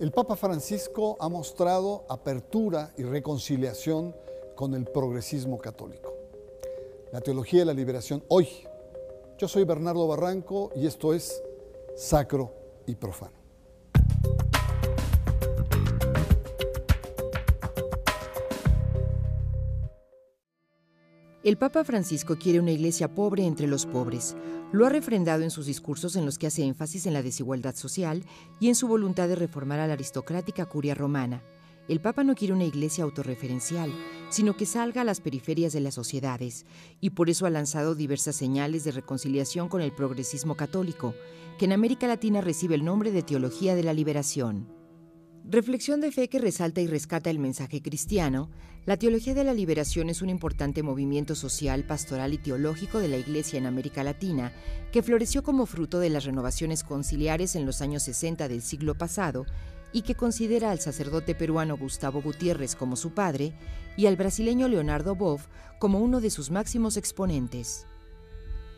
El Papa Francisco ha mostrado apertura y reconciliación con el progresismo católico. La teología de la liberación hoy. Yo soy Bernardo Barranco y esto es Sacro y Profano. El Papa Francisco quiere una iglesia pobre entre los pobres. Lo ha refrendado en sus discursos en los que hace énfasis en la desigualdad social y en su voluntad de reformar a la aristocrática curia romana. El Papa no quiere una iglesia autorreferencial, sino que salga a las periferias de las sociedades, y por eso ha lanzado diversas señales de reconciliación con el progresismo católico, que en América Latina recibe el nombre de Teología de la Liberación. Reflexión de fe que resalta y rescata el mensaje cristiano, la teología de la liberación es un importante movimiento social, pastoral y teológico de la Iglesia en América Latina, que floreció como fruto de las renovaciones conciliares en los años 60 del siglo pasado y que considera al sacerdote peruano Gustavo Gutiérrez como su padre y al brasileño Leonardo Boff como uno de sus máximos exponentes.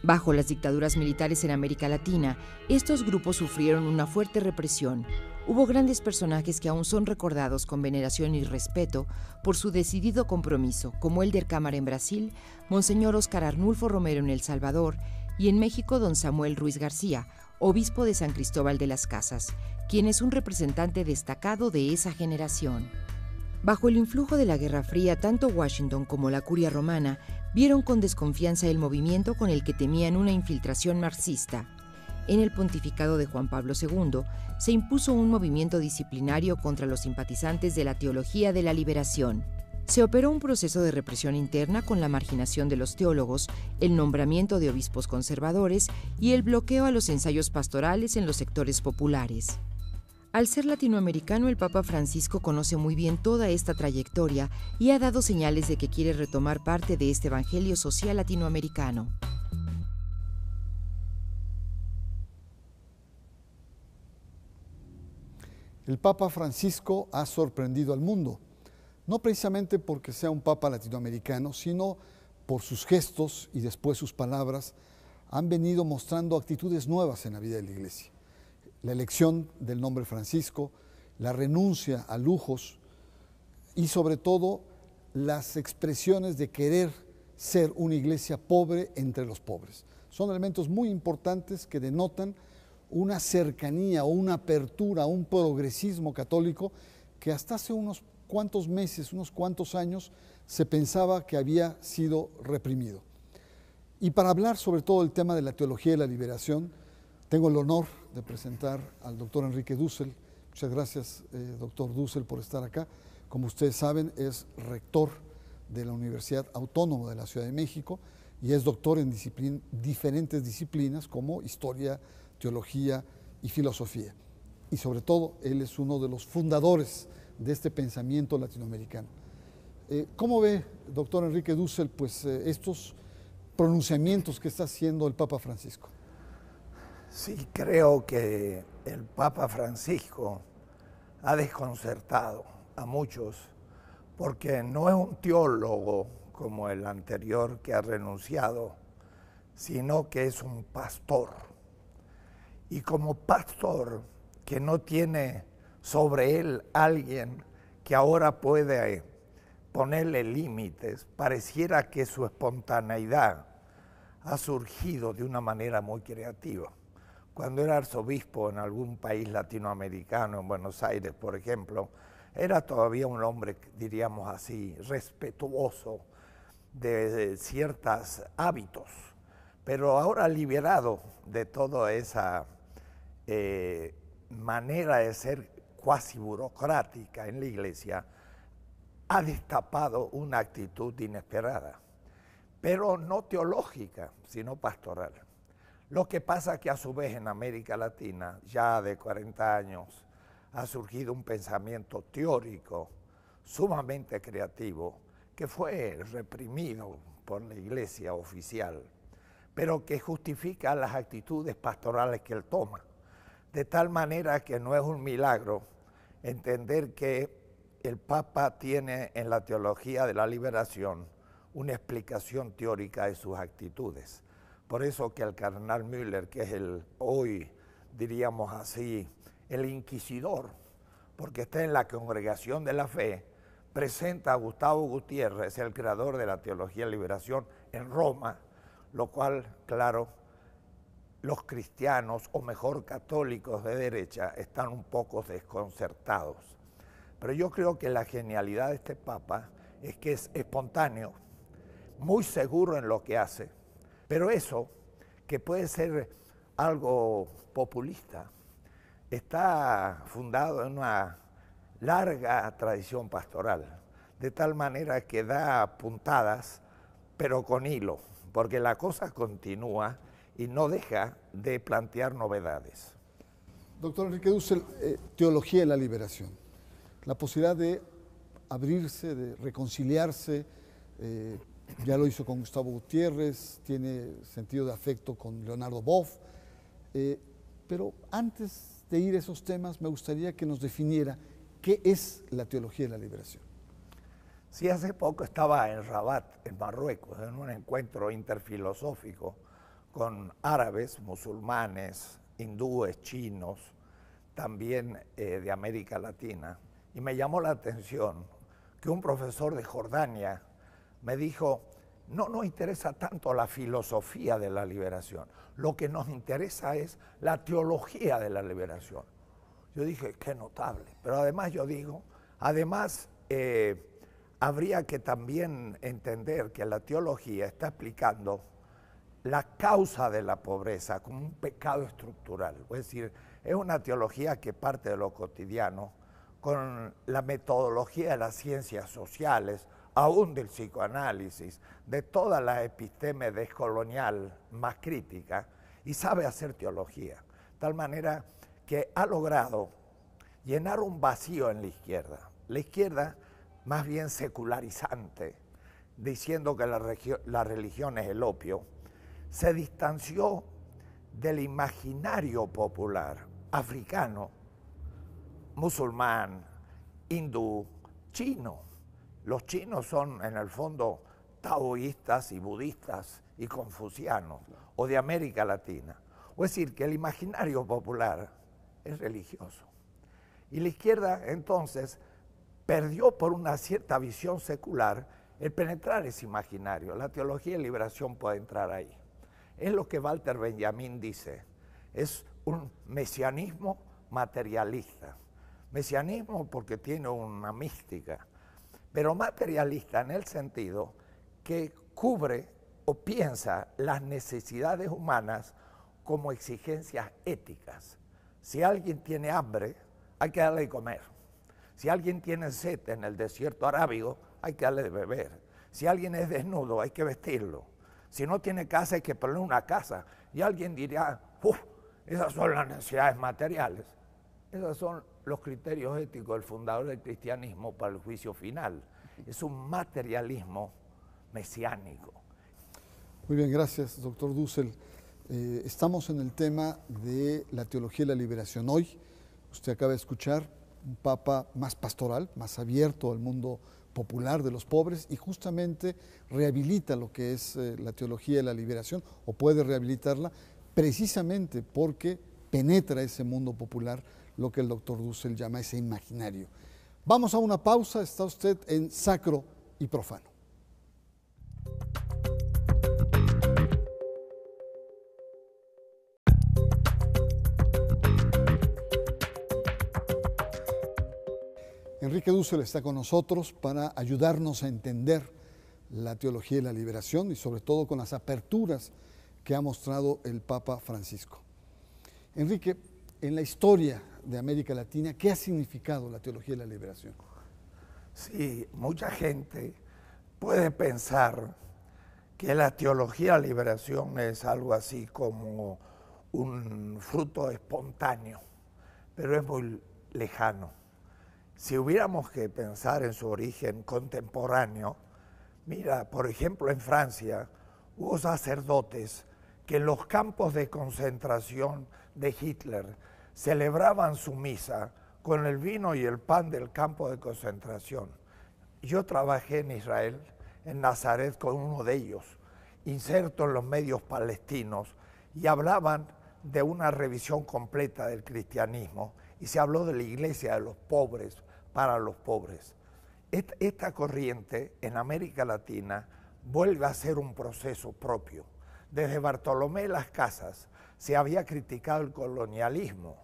Bajo las dictaduras militares en América Latina, estos grupos sufrieron una fuerte represión, Hubo grandes personajes que aún son recordados con veneración y respeto por su decidido compromiso, como el del Cámara en Brasil, Monseñor Óscar Arnulfo Romero en El Salvador y en México don Samuel Ruiz García, obispo de San Cristóbal de las Casas, quien es un representante destacado de esa generación. Bajo el influjo de la Guerra Fría, tanto Washington como la curia romana vieron con desconfianza el movimiento con el que temían una infiltración marxista en el pontificado de Juan Pablo II, se impuso un movimiento disciplinario contra los simpatizantes de la teología de la liberación. Se operó un proceso de represión interna con la marginación de los teólogos, el nombramiento de obispos conservadores y el bloqueo a los ensayos pastorales en los sectores populares. Al ser latinoamericano, el Papa Francisco conoce muy bien toda esta trayectoria y ha dado señales de que quiere retomar parte de este Evangelio social latinoamericano. el Papa Francisco ha sorprendido al mundo, no precisamente porque sea un Papa latinoamericano, sino por sus gestos y después sus palabras, han venido mostrando actitudes nuevas en la vida de la Iglesia. La elección del nombre Francisco, la renuncia a lujos y sobre todo las expresiones de querer ser una iglesia pobre entre los pobres. Son elementos muy importantes que denotan una cercanía o una apertura, un progresismo católico que hasta hace unos cuantos meses, unos cuantos años, se pensaba que había sido reprimido. Y para hablar sobre todo el tema de la teología de la liberación, tengo el honor de presentar al doctor Enrique Dussel. Muchas gracias, eh, doctor Dussel, por estar acá. Como ustedes saben, es rector de la Universidad Autónoma de la Ciudad de México y es doctor en diferentes disciplinas como historia, teología y filosofía. Y sobre todo, él es uno de los fundadores de este pensamiento latinoamericano. Eh, ¿Cómo ve, doctor Enrique Dussel, pues eh, estos pronunciamientos que está haciendo el Papa Francisco? Sí, creo que el Papa Francisco ha desconcertado a muchos porque no es un teólogo como el anterior que ha renunciado, sino que es un pastor y como pastor que no tiene sobre él alguien que ahora puede ponerle límites, pareciera que su espontaneidad ha surgido de una manera muy creativa. Cuando era arzobispo en algún país latinoamericano, en Buenos Aires, por ejemplo, era todavía un hombre, diríamos así, respetuoso de ciertos hábitos, pero ahora liberado de toda esa eh, manera de ser cuasi burocrática en la iglesia ha destapado una actitud inesperada, pero no teológica, sino pastoral. Lo que pasa que a su vez en América Latina, ya de 40 años, ha surgido un pensamiento teórico sumamente creativo que fue reprimido por la iglesia oficial, pero que justifica las actitudes pastorales que él toma. De tal manera que no es un milagro entender que el Papa tiene en la teología de la liberación una explicación teórica de sus actitudes. Por eso que el carnal Müller, que es el hoy, diríamos así, el inquisidor, porque está en la congregación de la fe, presenta a Gustavo Gutiérrez, el creador de la teología de liberación, en Roma, lo cual, claro, los cristianos, o mejor católicos de derecha, están un poco desconcertados. Pero yo creo que la genialidad de este Papa es que es espontáneo, muy seguro en lo que hace. Pero eso, que puede ser algo populista, está fundado en una larga tradición pastoral, de tal manera que da puntadas, pero con hilo, porque la cosa continúa y no deja de plantear novedades. Doctor Enrique Dussel, eh, teología de la liberación, la posibilidad de abrirse, de reconciliarse, eh, ya lo hizo con Gustavo Gutiérrez, tiene sentido de afecto con Leonardo Boff, eh, pero antes de ir a esos temas me gustaría que nos definiera qué es la teología de la liberación. Si hace poco estaba en Rabat, en Marruecos, en un encuentro interfilosófico con árabes, musulmanes, hindúes, chinos, también eh, de América Latina. Y me llamó la atención que un profesor de Jordania me dijo, no nos interesa tanto la filosofía de la liberación, lo que nos interesa es la teología de la liberación. Yo dije, qué notable. Pero además yo digo, además eh, habría que también entender que la teología está explicando la causa de la pobreza como un pecado estructural. Es decir, es una teología que parte de lo cotidiano con la metodología de las ciencias sociales, aún del psicoanálisis, de toda la episteme descolonial más crítica, y sabe hacer teología. Tal manera que ha logrado llenar un vacío en la izquierda. La izquierda más bien secularizante, diciendo que la, la religión es el opio, se distanció del imaginario popular africano, musulmán, hindú, chino. Los chinos son en el fondo taoístas y budistas y confucianos, o de América Latina. O es decir, que el imaginario popular es religioso. Y la izquierda entonces perdió por una cierta visión secular el penetrar ese imaginario. La teología de liberación puede entrar ahí. Es lo que Walter Benjamin dice. Es un mesianismo materialista. Mesianismo porque tiene una mística, pero materialista en el sentido que cubre o piensa las necesidades humanas como exigencias éticas. Si alguien tiene hambre, hay que darle de comer. Si alguien tiene sed en el desierto arábigo, hay que darle de beber. Si alguien es desnudo, hay que vestirlo. Si no tiene casa hay que poner una casa. Y alguien diría, Uf, esas son las necesidades materiales. Esos son los criterios éticos del fundador del cristianismo para el juicio final. Es un materialismo mesiánico. Muy bien, gracias, doctor Dussel. Eh, estamos en el tema de la teología y la liberación. Hoy usted acaba de escuchar un papa más pastoral, más abierto al mundo popular de los pobres y justamente rehabilita lo que es eh, la teología de la liberación o puede rehabilitarla precisamente porque penetra ese mundo popular, lo que el doctor Dussel llama ese imaginario. Vamos a una pausa, está usted en sacro y profano. Enrique Dussel está con nosotros para ayudarnos a entender la teología de la liberación y sobre todo con las aperturas que ha mostrado el Papa Francisco. Enrique, en la historia de América Latina, ¿qué ha significado la teología de la liberación? Sí, mucha gente puede pensar que la teología de la liberación es algo así como un fruto espontáneo, pero es muy lejano si hubiéramos que pensar en su origen contemporáneo, mira, por ejemplo, en Francia hubo sacerdotes que en los campos de concentración de Hitler celebraban su misa con el vino y el pan del campo de concentración. Yo trabajé en Israel, en Nazaret, con uno de ellos, inserto en los medios palestinos, y hablaban de una revisión completa del cristianismo, y se habló de la iglesia de los pobres, para los pobres. Esta, corriente en América Latina vuelve a ser un proceso propio. Desde Bartolomé de las Casas se había criticado el colonialismo,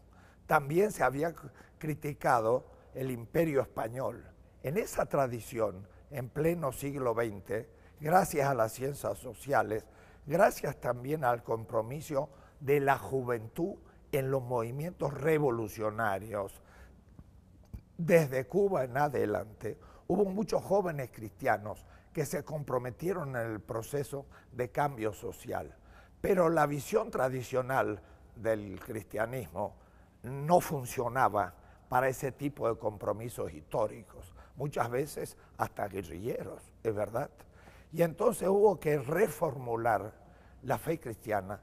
también se había criticado el imperio español. En esa tradición, en pleno siglo XX, gracias a las ciencias sociales, gracias también al compromiso de la juventud en los movimientos revolucionarios, desde Cuba en adelante, hubo muchos jóvenes cristianos que se comprometieron en el proceso de cambio social. Pero la visión tradicional del cristianismo no funcionaba para ese tipo de compromisos históricos, muchas veces hasta guerrilleros, es verdad. Y entonces hubo que reformular la fe cristiana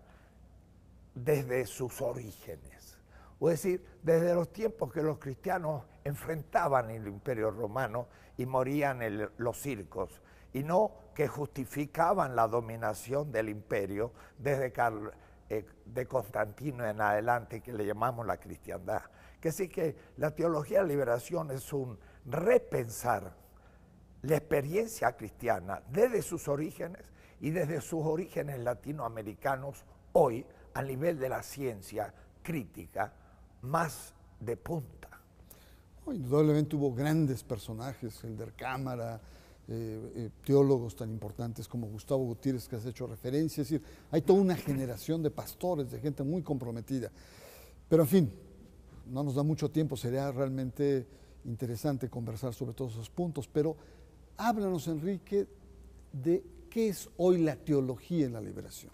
desde sus orígenes, es decir, desde los tiempos que los cristianos enfrentaban el imperio romano y morían en los circos, y no que justificaban la dominación del imperio desde eh, de Constantino en adelante, que le llamamos la cristiandad. Que sí que la teología de la liberación es un repensar la experiencia cristiana desde sus orígenes y desde sus orígenes latinoamericanos hoy a nivel de la ciencia crítica más de punta indudablemente hubo grandes personajes, el de Cámara, eh, eh, teólogos tan importantes como Gustavo Gutiérrez, que has hecho referencia. Es decir, hay toda una generación de pastores, de gente muy comprometida. Pero en fin, no nos da mucho tiempo, sería realmente interesante conversar sobre todos esos puntos. Pero háblanos, Enrique, de qué es hoy la teología en la liberación.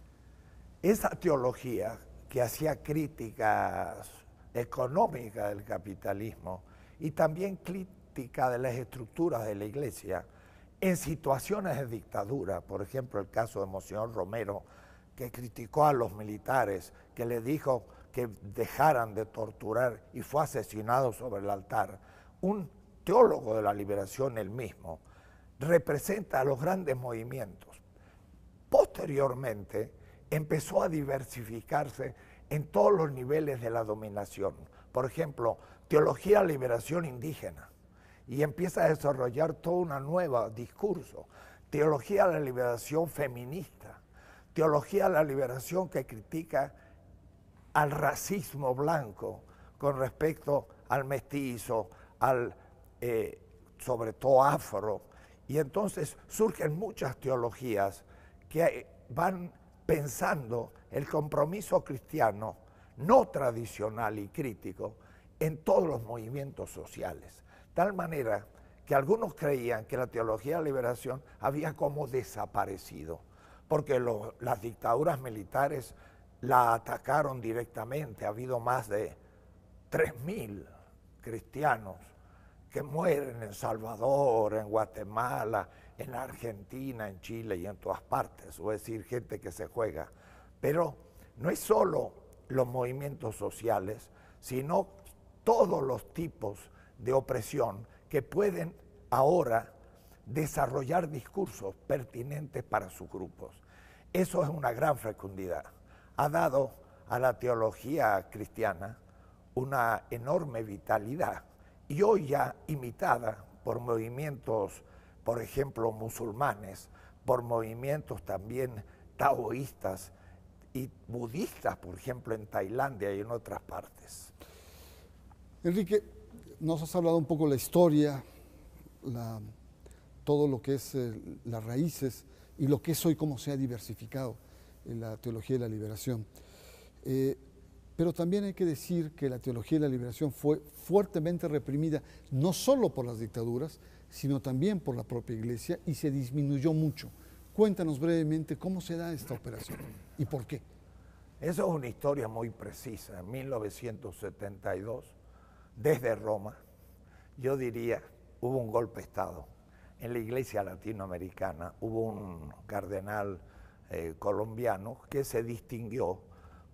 Esa teología que hacía críticas económicas del capitalismo, y también crítica de las estructuras de la Iglesia en situaciones de dictadura, por ejemplo el caso de Monsignor Romero, que criticó a los militares, que le dijo que dejaran de torturar y fue asesinado sobre el altar. Un teólogo de la liberación, él mismo, representa a los grandes movimientos. Posteriormente empezó a diversificarse en todos los niveles de la dominación. Por ejemplo, Teología Liberación Indígena. Y empieza a desarrollar todo un nuevo discurso. Teología de la liberación feminista. Teología de la liberación que critica al racismo blanco con respecto al mestizo, al eh, sobre todo afro. Y entonces surgen muchas teologías que eh, van pensando el compromiso cristiano, no tradicional y crítico, en todos los movimientos sociales. Tal manera que algunos creían que la teología de la liberación había como desaparecido, porque las dictaduras militares la atacaron directamente. Ha habido más de 3.000 cristianos que mueren en Salvador, en Guatemala, en Argentina, en Chile y en todas partes, o es decir, gente que se juega. Pero no es solo los movimientos sociales, sino todos los tipos de opresión que pueden ahora desarrollar discursos pertinentes para sus grupos. Eso es una gran fecundidad. Ha dado a la teología cristiana una enorme vitalidad y hoy ya imitada por movimientos, por ejemplo, musulmanes, por movimientos también taoístas y budistas, por ejemplo, en Tailandia y en otras partes. Enrique, nos has hablado un poco de la historia, todo lo que es eh, las raíces y lo que es hoy, cómo se ha diversificado en eh, la teología de la liberación. Eh, pero también hay que decir que la teología de la liberación fue fuertemente reprimida, no solo por las dictaduras, sino también por la propia iglesia y se disminuyó mucho. Cuéntanos brevemente cómo se da esta operación y por qué. Esa es una historia muy precisa. En 1972 desde Roma, yo diría, hubo un golpe de Estado. En la iglesia latinoamericana hubo un cardenal eh, colombiano que se distinguió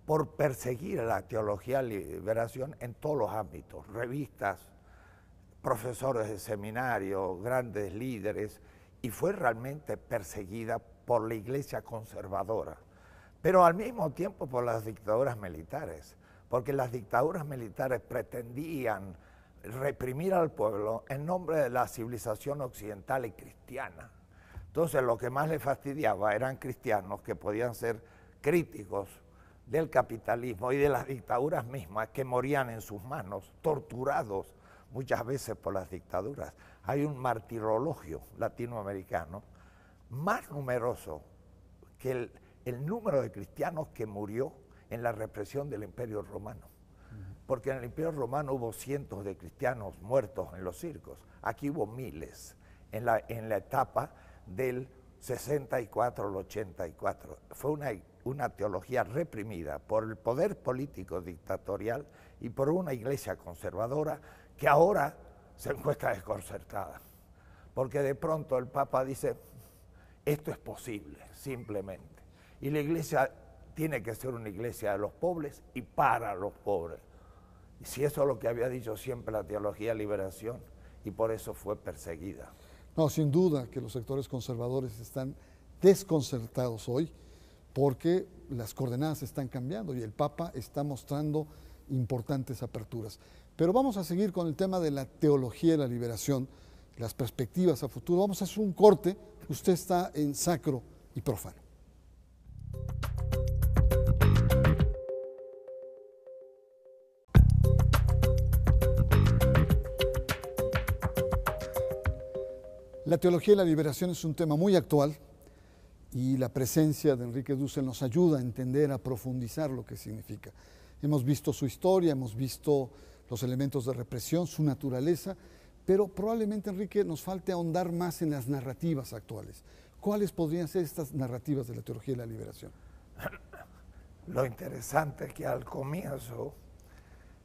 por perseguir la teología de liberación en todos los ámbitos, revistas, profesores de seminario, grandes líderes, y fue realmente perseguida por la iglesia conservadora, pero al mismo tiempo por las dictaduras militares porque las dictaduras militares pretendían reprimir al pueblo en nombre de la civilización occidental y cristiana. Entonces lo que más le fastidiaba eran cristianos que podían ser críticos del capitalismo y de las dictaduras mismas que morían en sus manos, torturados muchas veces por las dictaduras. Hay un martirologio latinoamericano más numeroso que el, el número de cristianos que murió en la represión del Imperio Romano. Porque en el Imperio Romano hubo cientos de cristianos muertos en los circos. Aquí hubo miles en la, en la etapa del 64 al 84. Fue una, una teología reprimida por el poder político dictatorial y por una iglesia conservadora que ahora se encuentra desconcertada. Porque de pronto el Papa dice, esto es posible, simplemente. Y la iglesia tiene que ser una iglesia de los pobres y para los pobres. Y si eso es lo que había dicho siempre la teología de liberación, y por eso fue perseguida. No, sin duda que los sectores conservadores están desconcertados hoy porque las coordenadas están cambiando y el Papa está mostrando importantes aperturas. Pero vamos a seguir con el tema de la teología de la liberación, las perspectivas a futuro. Vamos a hacer un corte. Usted está en sacro y profano. La teología de la liberación es un tema muy actual y la presencia de Enrique Dussel nos ayuda a entender, a profundizar lo que significa. Hemos visto su historia, hemos visto los elementos de represión, su naturaleza, pero probablemente, Enrique, nos falte ahondar más en las narrativas actuales. ¿Cuáles podrían ser estas narrativas de la teología de la liberación? Lo interesante es que al comienzo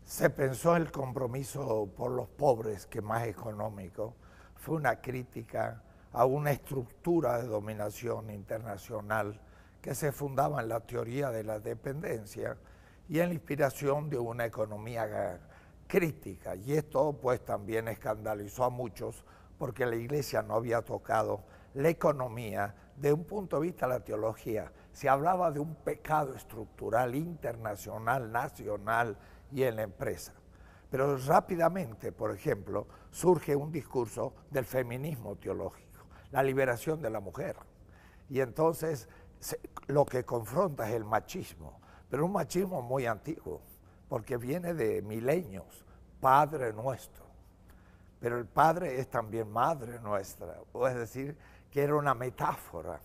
se pensó el compromiso por los pobres, que más económico, fue una crítica a una estructura de dominación internacional que se fundaba en la teoría de la dependencia y en la inspiración de una economía crítica. Y esto pues también escandalizó a muchos porque la iglesia no había tocado la economía de un punto de vista de la teología. Se hablaba de un pecado estructural, internacional, nacional y en la empresa. Pero rápidamente, por ejemplo, surge un discurso del feminismo teológico, la liberación de la mujer. Y entonces lo que confronta es el machismo, pero un machismo muy antiguo, porque viene de milenios, Padre nuestro. Pero el Padre es también Madre nuestra, o es decir, que era una metáfora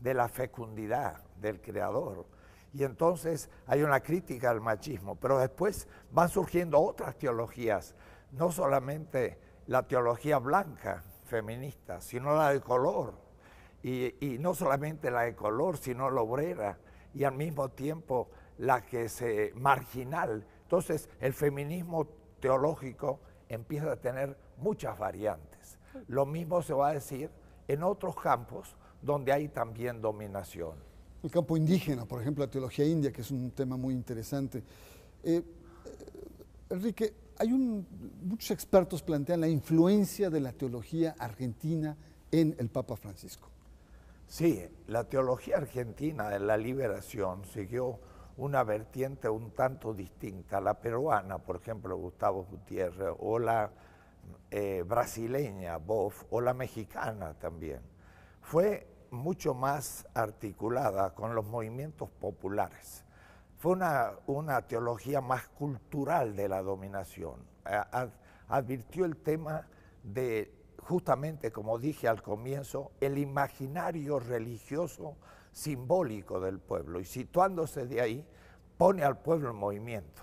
de la fecundidad del Creador, y entonces hay una crítica al machismo, pero después van surgiendo otras teologías, no solamente la teología blanca feminista, sino la de color, y, no solamente la de color, sino la obrera, y al mismo tiempo la que es marginal. Entonces el feminismo teológico empieza a tener muchas variantes. Lo mismo se va a decir en otros campos donde hay también dominación el campo indígena, por ejemplo, la teología india, que es un tema muy interesante. Eh, Enrique, hay muchos expertos plantean la influencia de la teología argentina en el Papa Francisco. Sí, la teología argentina de la liberación siguió una vertiente un tanto distinta, la peruana, por ejemplo, Gustavo Gutiérrez, o la eh, brasileña, Boff, o la mexicana también. Fue mucho más articulada con los movimientos populares. Fue una, una teología más cultural de la dominación. Eh, advirtió el tema de, justamente como dije al comienzo, el imaginario religioso simbólico del pueblo y situándose de ahí pone al pueblo en movimiento.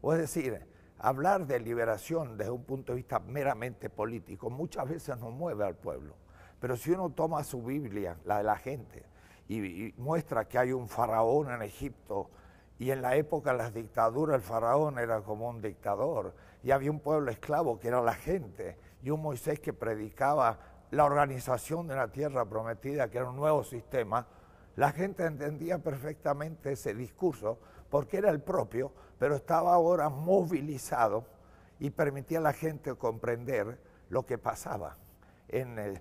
O es decir, hablar de liberación desde un punto de vista meramente político muchas veces no mueve al pueblo pero si uno toma su Biblia, la de la gente, y, muestra que hay un faraón en Egipto, y en la época de las dictaduras el faraón era como un dictador, y había un pueblo esclavo que era la gente, y un Moisés que predicaba la organización de la tierra prometida, que era un nuevo sistema, la gente entendía perfectamente ese discurso, porque era el propio, pero estaba ahora movilizado y permitía a la gente comprender lo que pasaba en el,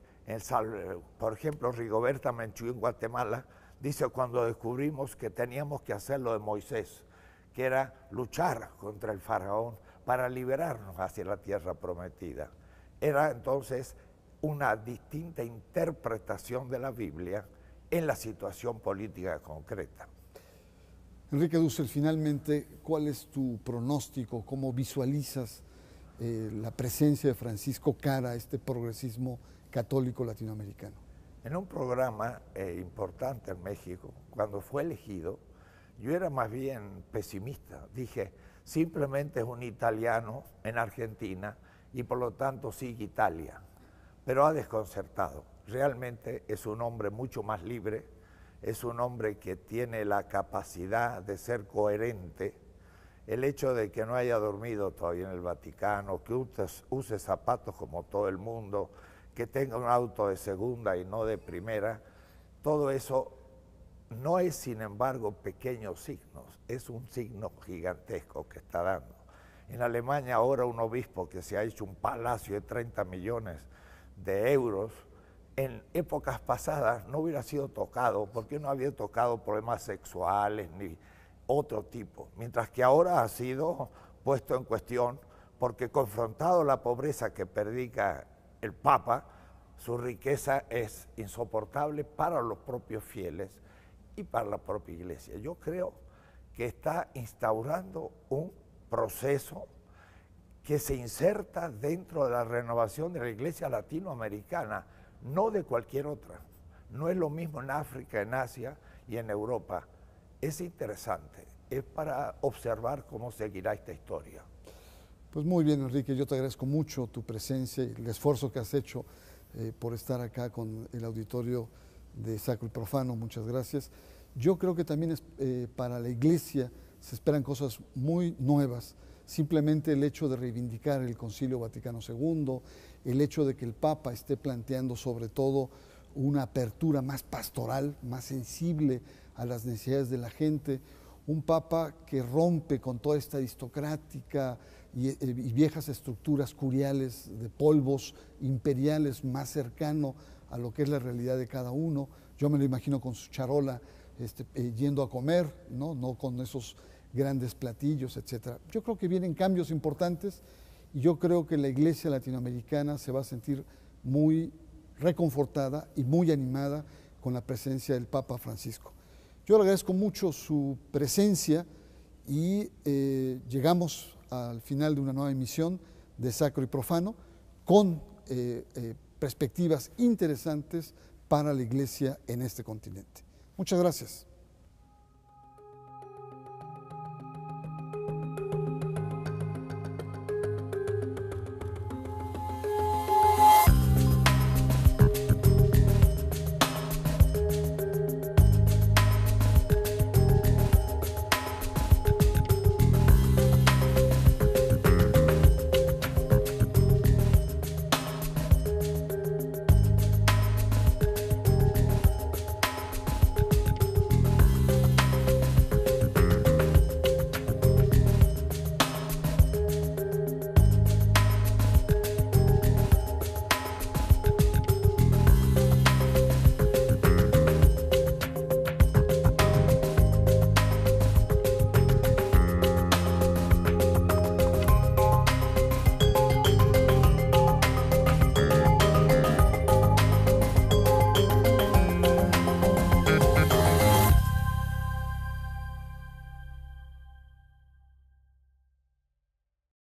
por ejemplo, Rigoberta Menchú en Guatemala dice cuando descubrimos que teníamos que hacer lo de Moisés, que era luchar contra el faraón para liberarnos hacia la tierra prometida. Era entonces una distinta interpretación de la Biblia en la situación política concreta. Enrique Dussel, finalmente, ¿cuál es tu pronóstico? ¿Cómo visualizas eh, la presencia de Francisco Cara, este progresismo católico latinoamericano. En un programa eh, importante en México, cuando fue elegido, yo era más bien pesimista. Dije, simplemente es un italiano en Argentina y por lo tanto sigue Italia. Pero ha desconcertado. Realmente es un hombre mucho más libre, es un hombre que tiene la capacidad de ser coherente. El hecho de que no haya dormido todavía en el Vaticano, que use zapatos como todo el mundo, que tenga un auto de segunda y no de primera, todo eso no es, sin embargo, pequeños signos, es un signo gigantesco que está dando. En Alemania ahora un obispo que se ha hecho un palacio de 30 millones de euros, en épocas pasadas no hubiera sido tocado porque no había tocado problemas sexuales ni otro tipo, mientras que ahora ha sido puesto en cuestión porque confrontado la pobreza que predica el Papa, su riqueza es insoportable para los propios fieles y para la propia iglesia. Yo creo que está instaurando un proceso que se inserta dentro de la renovación de la iglesia latinoamericana, no de cualquier otra. No es lo mismo en África, en Asia y en Europa. Es interesante, es para observar cómo seguirá esta historia. Pues muy bien, Enrique, yo te agradezco mucho tu presencia y el esfuerzo que has hecho eh, por estar acá con el auditorio de Sacro y Profano. Muchas gracias. Yo creo que también es, eh, para la Iglesia se esperan cosas muy nuevas. Simplemente el hecho de reivindicar el Concilio Vaticano II, el hecho de que el Papa esté planteando sobre todo una apertura más pastoral, más sensible a las necesidades de la gente, un Papa que rompe con toda esta aristocrática eh, y, viejas estructuras curiales de polvos imperiales más cercano a lo que es la realidad de cada uno. Yo me lo imagino con su charola este, eh, yendo a comer, ¿no? no con esos grandes platillos, etc. Yo creo que vienen cambios importantes y yo creo que la iglesia latinoamericana se va a sentir muy reconfortada y muy animada con la presencia del Papa Francisco. Yo le agradezco mucho su presencia y eh, llegamos al final de una nueva emisión de Sacro y Profano, con eh, eh, perspectivas interesantes para la Iglesia en este continente. Muchas gracias.